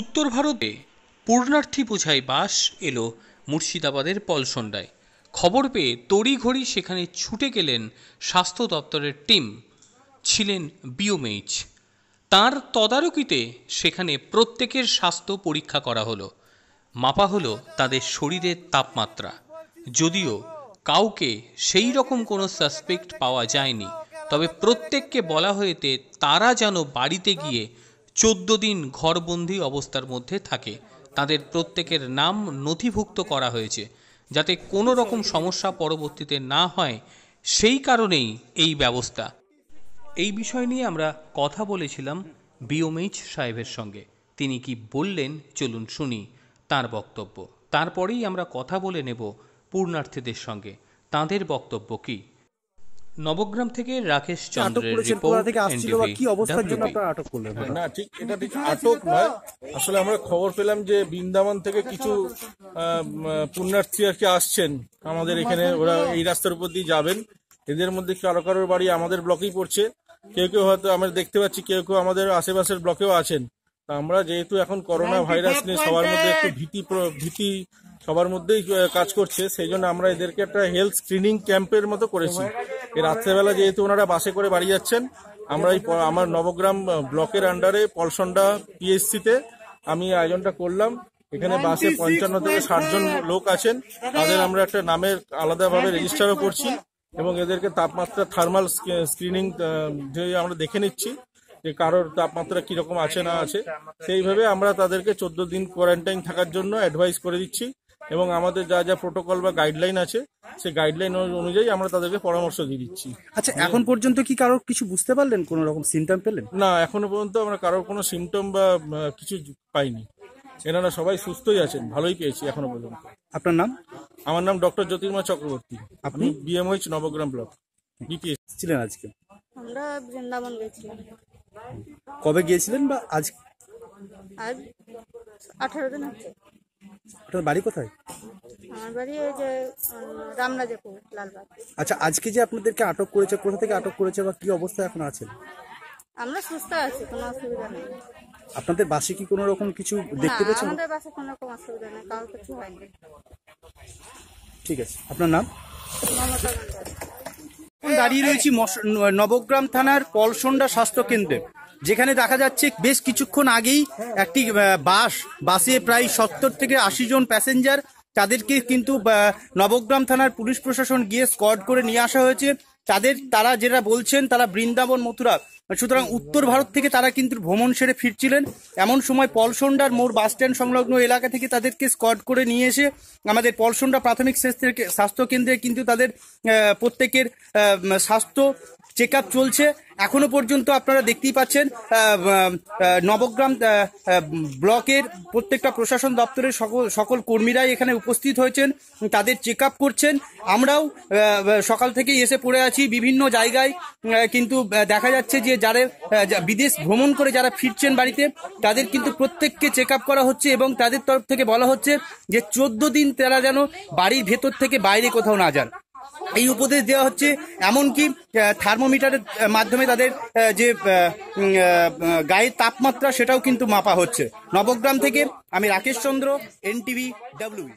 উত্তর ভারতে পূর্ণার্থী বোঝাই বাস এলো মুর্শিদাবাদের পলসন্ডায় খবর পেয়ে তড়িঘড়ি সেখানে ছুটে গেলেন স্বাস্থ্য দপ্তরের টিম ছিলেন বিওমেইচ তার তদারকিতে সেখানে প্রত্যেকের স্বাস্থ্য পরীক্ষা করা হলো মাপা হলো তাদের শরীরের তাপমাত্রা যদিও কাউকে সেই রকম কোনো সাসপেক্ট পাওয়া যায়নি তবে প্রত্যেককে বলা হয়েতে তারা যেন বাড়িতে গিয়ে চোদ্দ দিন ঘরবন্দি অবস্থার মধ্যে থাকে তাদের প্রত্যেকের নাম নথিভুক্ত করা হয়েছে যাতে কোনো রকম সমস্যা পরবর্তীতে না হয় সেই কারণেই এই ব্যবস্থা এই বিষয় নিয়ে আমরা কথা বলেছিলাম বিওমেইচ সাহেবের সঙ্গে তিনি কি বললেন চলুন শুনি তার বক্তব্য তারপরেই আমরা কথা বলে নেব পূর্ণার্থীদের সঙ্গে তাদের বক্তব্য কী নবগ্রাম থেকে রাকেশ চন্দ্রের রিপোর্ট থেকে আসছিল বা কি অবস্থার জন্য আপনারা আটক করলেন না ঠিক এটা ঠিক আটক নয় আসলে আমরা খবর পেলাম যে বৃন্দাবন থেকে কিছু পুণ্যার্থী আর কি আসছেন আমাদের এখানে ওরা এই রাস্তার উপর দিয়ে যাবেন এদের মধ্যে কারো কারোর বাড়ি আমাদের ব্লকেই পড়ছে কেউ কেউ হয়তো আমরা দেখতে পাচ্ছি কেউ কেউ আমাদের আশেপাশের ব্লকেও আছেন আমরা যেহেতু এখন করোনা ভাইরাস নিয়ে সবার মধ্যে একটু ভীতি ভীতি সবার মধ্যেই কাজ করছে সেই জন্য আমরা এদেরকে একটা হেলথ স্ক্রিনিং ক্যাম্পের মতো করেছি এই রাত্রেবেলা যেহেতু ওনারা বাসে করে বাড়ি যাচ্ছেন আমরা এই আমার নবগ্রাম ব্লকের আন্ডারে পলসন্ডা পিএসসিতে আমি আয়োজনটা করলাম এখানে বাসে পঞ্চান্ন থেকে ষাট জন লোক আছেন তাদের আমরা একটা নামের আলাদাভাবে রেজিস্টারও করছি এবং এদেরকে তাপমাত্রা থার্মাল স্ক্রিনিং আমরা দেখে নিচ্ছি যে কারোর তাপমাত্রা কিরকম আছে না আছে সেইভাবে আমরা তাদেরকে চোদ্দ দিন কোয়ারেন্টাইন থাকার জন্য অ্যাডভাইস করে দিচ্ছি এবং আমাদের যা যা প্রোটোকল বা গাইডলাইন আছে সেই গাইডলাইন অনুযায়ী আমরা তাদেরকে পরামর্শ দিয়ে দিচ্ছি আচ্ছা এখন পর্যন্ত কি কারোর কিছু বুঝতে পারলেন কোনো রকম সিমটম পেলেন না এখনো পর্যন্ত আমরা কারোর কোনো সিমটম বা কিছু পাইনি এনারা সবাই সুস্থই আছেন ভালোই পেয়েছি এখনো পর্যন্ত আপনার নাম আমার নাম ডক্টর জ্যোতির্ময় চক্রবর্তী আপনি বিএমওইচ নবগ্রাম ব্লক বিপিএস ছিলেন আজকে আমরা বৃন্দাবন গেছিলাম কবে গিয়েছিলেন বা আজ আজ আঠারো দিন আছে আপনার বাড়ি কোথায় আচ্ছা আজকে যে আপনাদেরকে আটক করেছে কোথা থেকে আটক করেছে বা কি অবস্থা এখন আছেন আমরা সুস্থ আছি কোনো অসুবিধা নেই আপনাদের বাসে কি কোনো রকম কিছু দেখতে পেয়েছেন আমাদের বাসে কোনো রকম অসুবিধা নেই কারো কিছু হয়নি ঠিক আছে আপনার নাম মমতা দাঁড়িয়ে রয়েছি নবগ্রাম থানার পলসন্ডা স্বাস্থ্য কেন্দ্রে যেখানে দেখা যাচ্ছে বেশ কিছুক্ষণ আগেই একটি বাস বাসে প্রায় সত্তর থেকে আশি জন প্যাসেঞ্জার তাদেরকে কিন্তু নবগ্রাম থানার পুলিশ প্রশাসন গিয়ে স্কট করে নিয়ে আসা হয়েছে তাদের তারা যেটা বলছেন তারা বৃন্দাবন মথুরা সুতরাং উত্তর ভারত থেকে তারা কিন্তু ভ্রমণ সেরে ফিরছিলেন এমন সময় পলসন্ডার মোড় বাসস্ট্যান্ড সংলগ্ন এলাকা থেকে তাদেরকে স্কট করে নিয়ে এসে আমাদের পলসন্ডা প্রাথমিক স্বাস্থ্য কেন্দ্রে কিন্তু তাদের প্রত্যেকের স্বাস্থ্য চেক চলছে এখনো পর্যন্ত আপনারা দেখতেই পাচ্ছেন নবগ্রাম ব্লকের প্রত্যেকটা প্রশাসন দপ্তরের সকল সকল কর্মীরাই এখানে উপস্থিত হয়েছেন তাদের চেক করছেন আমরাও সকাল থেকে এসে পড়ে আছি বিভিন্ন জায়গায় কিন্তু দেখা যাচ্ছে যে যাদের বিদেশ ভ্রমণ করে যারা ফিরছেন বাড়িতে তাদের কিন্তু প্রত্যেককে চেক করা হচ্ছে এবং তাদের তরফ থেকে বলা হচ্ছে যে চোদ্দ দিন তারা যেন বাড়ির ভেতর থেকে বাইরে কোথাও না যান এই উপদেশ দেওয়া হচ্ছে এমনকি থার্মোমিটারের মাধ্যমে তাদের যে গায়ের তাপমাত্রা সেটাও কিন্তু মাপা হচ্ছে নবগ্রাম থেকে আমি রাকেশ চন্দ্র এনটিভি ডাব্লিউ